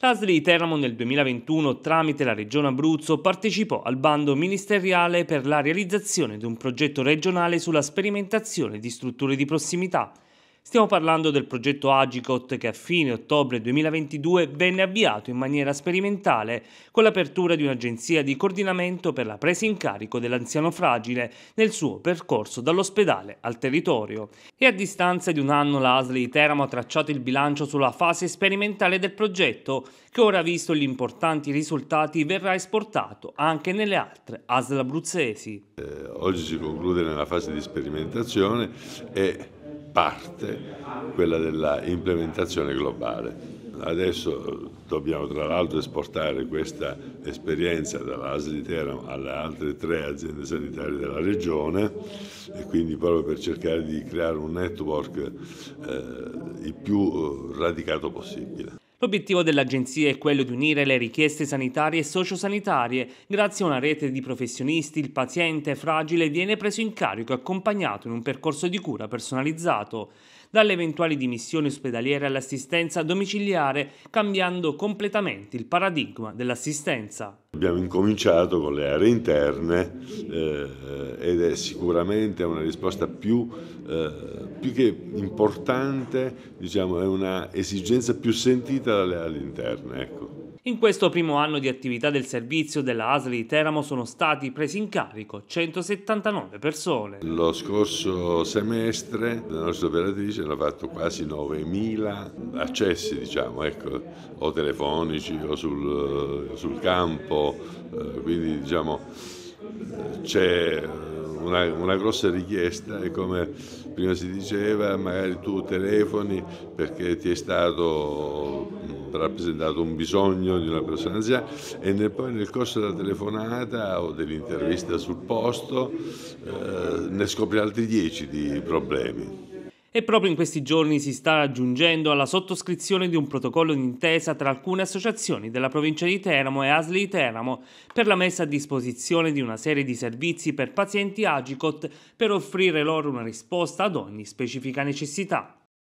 L'ASL di Teramo nel 2021 tramite la Regione Abruzzo partecipò al bando ministeriale per la realizzazione di un progetto regionale sulla sperimentazione di strutture di prossimità Stiamo parlando del progetto Agicot che a fine ottobre 2022 venne avviato in maniera sperimentale con l'apertura di un'agenzia di coordinamento per la presa in carico dell'anziano fragile nel suo percorso dall'ospedale al territorio. E a distanza di un anno l'ASL di Teramo ha tracciato il bilancio sulla fase sperimentale del progetto che ora visto gli importanti risultati verrà esportato anche nelle altre ASL abruzzesi. Eh, oggi si conclude nella fase di sperimentazione e parte, quella della implementazione globale. Adesso dobbiamo tra l'altro esportare questa esperienza dall'ASL di Teramo alle altre tre aziende sanitarie della regione e quindi proprio per cercare di creare un network eh, il più eh, radicato possibile. L'obiettivo dell'agenzia è quello di unire le richieste sanitarie e sociosanitarie. Grazie a una rete di professionisti, il paziente fragile viene preso in carico e accompagnato in un percorso di cura personalizzato, dalle eventuali dimissioni ospedaliere all'assistenza domiciliare, cambiando completamente il paradigma dell'assistenza. Abbiamo incominciato con le aree interne eh, ed è sicuramente una risposta più, eh, più che importante, diciamo, è una esigenza più sentita veramente all'interno. Ecco. In questo primo anno di attività del servizio della ASL di Teramo sono stati presi in carico 179 persone. Lo scorso semestre la nostra operatrice ha fatto quasi 9.000 accessi, diciamo, ecco, o telefonici o sul, sul campo, eh, quindi diciamo, c'è una, una, grossa richiesta e come prima si diceva magari tu telefoni perché ti è stato ha rappresentato un bisogno di una persona anziana e nel, poi nel corso della telefonata o dell'intervista sul posto eh, ne scopre altri dieci di problemi. E proprio in questi giorni si sta aggiungendo alla sottoscrizione di un protocollo d'intesa tra alcune associazioni della provincia di Teramo e Asli di Teramo per la messa a disposizione di una serie di servizi per pazienti Agicot per offrire loro una risposta ad ogni specifica necessità.